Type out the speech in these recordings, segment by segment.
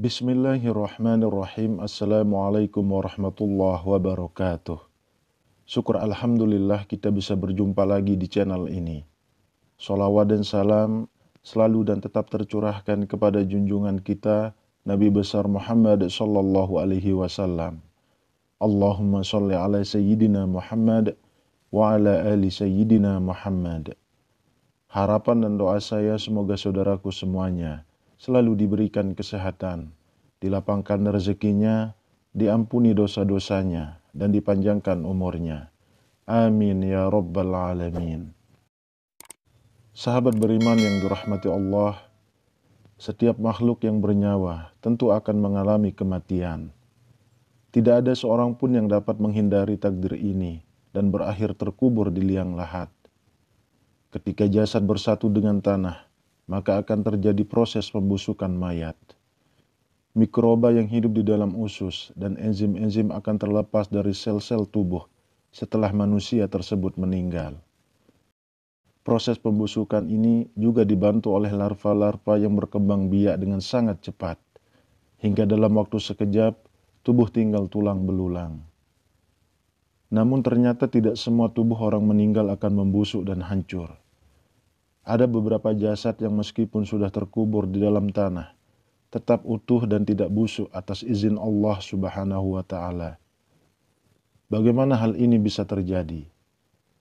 Bismillahirrahmanirrahim. Assalamualaikum warahmatullahi wabarakatuh. Syukur Alhamdulillah kita bisa berjumpa lagi di channel ini. Salawat dan salam selalu dan tetap tercurahkan kepada junjungan kita Nabi besar Muhammad sallallahu alaihi wasallam. Allahumma sholli ala sayyidina Muhammad wa ala ali sayyidina Muhammad. Harapan dan doa saya semoga saudaraku semuanya selalu diberikan kesehatan, dilapangkan rezekinya, diampuni dosa-dosanya, dan dipanjangkan umurnya. Amin ya Rabbal Alamin. Sahabat beriman yang dirahmati Allah, setiap makhluk yang bernyawa tentu akan mengalami kematian. Tidak ada seorang pun yang dapat menghindari takdir ini dan berakhir terkubur di liang lahat. Ketika jasad bersatu dengan tanah, maka akan terjadi proses pembusukan mayat. Mikroba yang hidup di dalam usus dan enzim-enzim akan terlepas dari sel-sel tubuh setelah manusia tersebut meninggal. Proses pembusukan ini juga dibantu oleh larva-larva yang berkembang biak dengan sangat cepat, hingga dalam waktu sekejap tubuh tinggal tulang belulang. Namun ternyata tidak semua tubuh orang meninggal akan membusuk dan hancur. Ada beberapa jasad yang meskipun sudah terkubur di dalam tanah, tetap utuh dan tidak busuk atas izin Allah Subhanahu wa taala. Bagaimana hal ini bisa terjadi?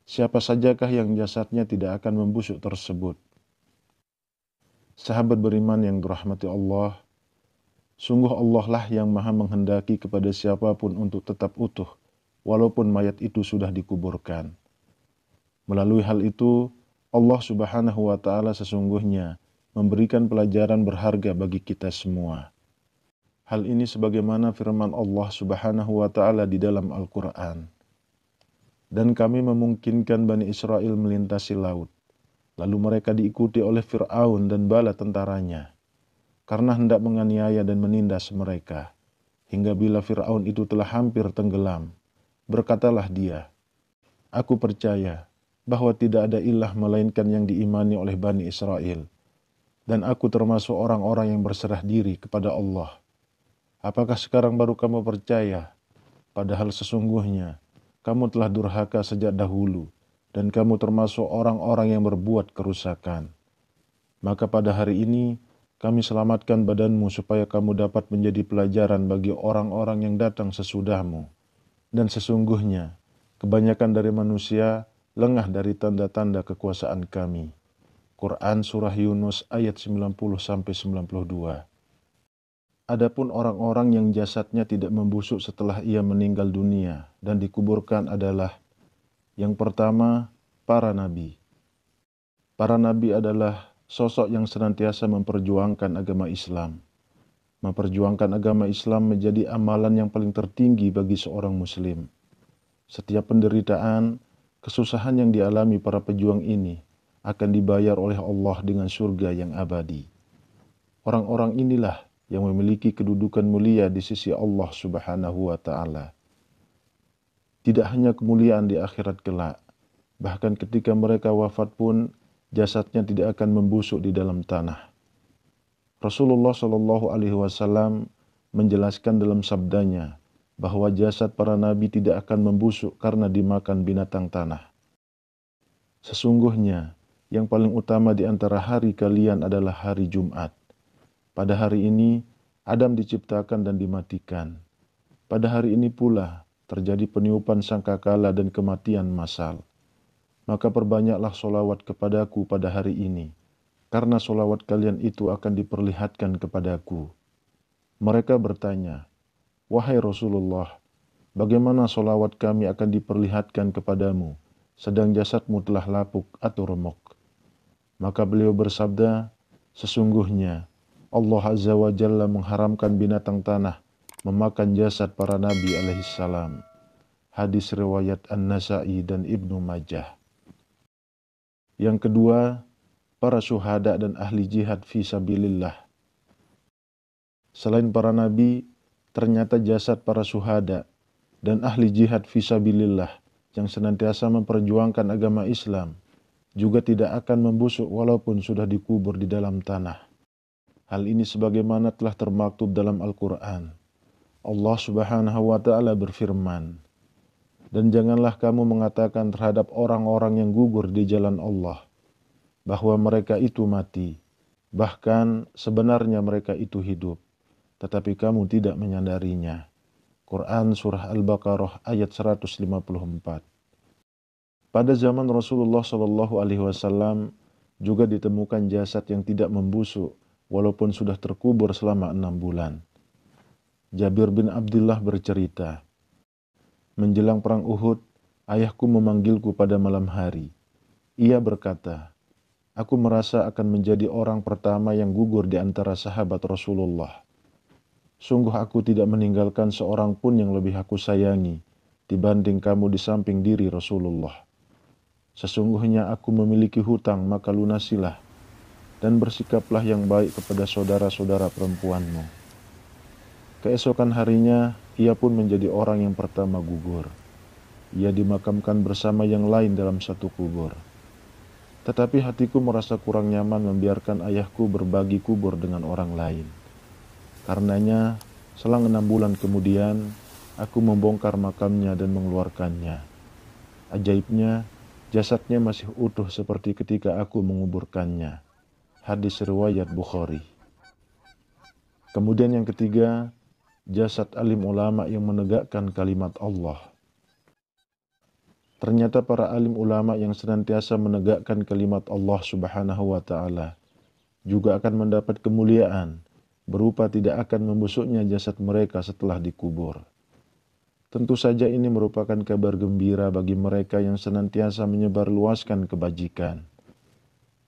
Siapa sajakah yang jasadnya tidak akan membusuk tersebut? Sahabat beriman yang dirahmati Allah, sungguh Allah lah yang maha menghendaki kepada siapapun untuk tetap utuh, walaupun mayat itu sudah dikuburkan. Melalui hal itu, Allah Subhanahu wa Ta'ala sesungguhnya memberikan pelajaran berharga bagi kita semua. Hal ini sebagaimana firman Allah Subhanahu wa Ta'ala di dalam Al-Quran. Dan kami memungkinkan Bani Israel melintasi laut. Lalu mereka diikuti oleh Fir'aun dan bala tentaranya, karena hendak menganiaya dan menindas mereka. Hingga bila Fir'aun itu telah hampir tenggelam, berkatalah dia, Aku percaya bahwa tidak ada ilah melainkan yang diimani oleh Bani Israel. Dan aku termasuk orang-orang yang berserah diri kepada Allah. Apakah sekarang baru kamu percaya? Padahal sesungguhnya kamu telah durhaka sejak dahulu dan kamu termasuk orang-orang yang berbuat kerusakan. Maka pada hari ini kami selamatkan badanmu supaya kamu dapat menjadi pelajaran bagi orang-orang yang datang sesudahmu. Dan sesungguhnya, kebanyakan dari manusia lengah dari tanda-tanda kekuasaan kami. Quran Surah Yunus ayat 90-92 Adapun orang-orang yang jasadnya tidak membusuk setelah ia meninggal dunia dan dikuburkan adalah Yang pertama, para nabi. Para nabi adalah sosok yang senantiasa memperjuangkan agama Islam. Memperjuangkan agama Islam menjadi amalan yang paling tertinggi bagi seorang muslim. Setiap penderitaan, kesusahan yang dialami para pejuang ini akan dibayar oleh Allah dengan surga yang abadi. Orang-orang inilah yang memiliki kedudukan mulia di sisi Allah Subhanahu wa taala. Tidak hanya kemuliaan di akhirat kelak, bahkan ketika mereka wafat pun jasadnya tidak akan membusuk di dalam tanah. Rasulullah Shallallahu alaihi wasallam menjelaskan dalam sabdanya, bahwa jasad para nabi tidak akan membusuk karena dimakan binatang tanah. Sesungguhnya, yang paling utama di antara hari kalian adalah hari Jumat. Pada hari ini, Adam diciptakan dan dimatikan. Pada hari ini pula, terjadi peniupan sangkakala dan kematian masal. Maka perbanyaklah solawat kepadaku pada hari ini, karena solawat kalian itu akan diperlihatkan kepadaku. Mereka bertanya, Wahai Rasulullah, bagaimana solawat kami akan diperlihatkan kepadamu, sedang jasadmu telah lapuk atau remuk. Maka beliau bersabda, Sesungguhnya, Allah Azza wa Jalla mengharamkan binatang tanah memakan jasad para nabi alaihissalam. Hadis riwayat An-Nasai dan Ibnu Majah. Yang kedua, para syuhada dan ahli jihad fi sabilillah. Selain para nabi, ternyata jasad para suhada dan ahli jihad visabilillah yang senantiasa memperjuangkan agama Islam juga tidak akan membusuk walaupun sudah dikubur di dalam tanah. Hal ini sebagaimana telah termaktub dalam Al-Quran. Allah subhanahu wa ta'ala berfirman, Dan janganlah kamu mengatakan terhadap orang-orang yang gugur di jalan Allah, bahwa mereka itu mati, bahkan sebenarnya mereka itu hidup tetapi kamu tidak menyadarinya. Quran Surah Al-Baqarah ayat 154 Pada zaman Rasulullah Shallallahu Alaihi Wasallam juga ditemukan jasad yang tidak membusuk walaupun sudah terkubur selama enam bulan. Jabir bin Abdullah bercerita, Menjelang perang Uhud, ayahku memanggilku pada malam hari. Ia berkata, Aku merasa akan menjadi orang pertama yang gugur di antara sahabat Rasulullah. Sungguh aku tidak meninggalkan seorang pun yang lebih aku sayangi dibanding kamu di samping diri Rasulullah. Sesungguhnya aku memiliki hutang, maka lunasilah dan bersikaplah yang baik kepada saudara-saudara perempuanmu. Keesokan harinya, ia pun menjadi orang yang pertama gugur. Ia dimakamkan bersama yang lain dalam satu kubur. Tetapi hatiku merasa kurang nyaman membiarkan ayahku berbagi kubur dengan orang lain. Karenanya, selang enam bulan kemudian, aku membongkar makamnya dan mengeluarkannya. Ajaibnya, jasadnya masih utuh seperti ketika aku menguburkannya. Hadis riwayat Bukhari. Kemudian yang ketiga, jasad alim ulama yang menegakkan kalimat Allah. Ternyata para alim ulama yang senantiasa menegakkan kalimat Allah Subhanahu wa taala juga akan mendapat kemuliaan berupa tidak akan membusuknya jasad mereka setelah dikubur. Tentu saja ini merupakan kabar gembira bagi mereka yang senantiasa menyebarluaskan kebajikan.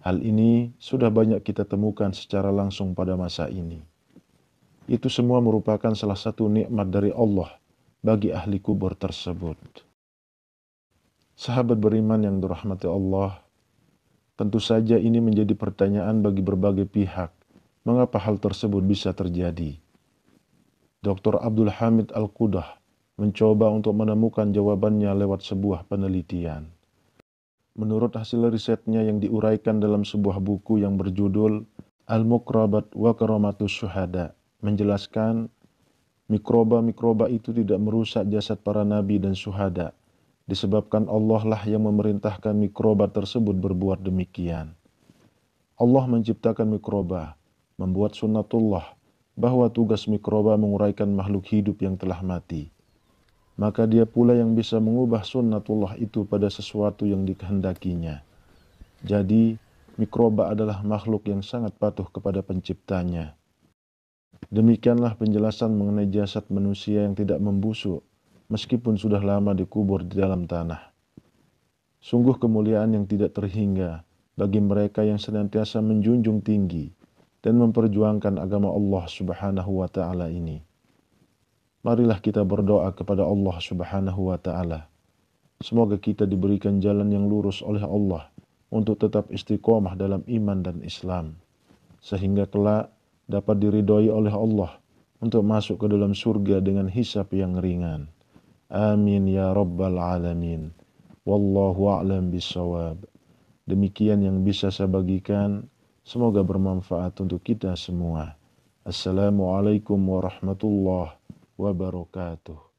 Hal ini sudah banyak kita temukan secara langsung pada masa ini. Itu semua merupakan salah satu nikmat dari Allah bagi ahli kubur tersebut. Sahabat beriman yang dirahmati Allah, tentu saja ini menjadi pertanyaan bagi berbagai pihak Mengapa hal tersebut bisa terjadi? Dr. Abdul Hamid Al-Qudah mencoba untuk menemukan jawabannya lewat sebuah penelitian. Menurut hasil risetnya yang diuraikan dalam sebuah buku yang berjudul Al-Mukrabat wa Karamatus Syuhada menjelaskan mikroba-mikroba itu tidak merusak jasad para nabi dan syuhada disebabkan Allah lah yang memerintahkan mikroba tersebut berbuat demikian. Allah menciptakan mikroba membuat sunnatullah bahwa tugas mikroba menguraikan makhluk hidup yang telah mati. Maka dia pula yang bisa mengubah sunnatullah itu pada sesuatu yang dikehendakinya. Jadi, mikroba adalah makhluk yang sangat patuh kepada penciptanya. Demikianlah penjelasan mengenai jasad manusia yang tidak membusuk, meskipun sudah lama dikubur di dalam tanah. Sungguh kemuliaan yang tidak terhingga bagi mereka yang senantiasa menjunjung tinggi dan memperjuangkan agama Allah Subhanahu wa taala ini. Marilah kita berdoa kepada Allah Subhanahu wa taala. Semoga kita diberikan jalan yang lurus oleh Allah untuk tetap istiqomah dalam iman dan Islam sehingga kelak dapat diridhoi oleh Allah untuk masuk ke dalam surga dengan hisap yang ringan. Amin ya rabbal alamin. Wallahu a'lam bissawab. Demikian yang bisa saya bagikan. Semoga bermanfaat untuk kita semua. Assalamualaikum warahmatullahi wabarakatuh.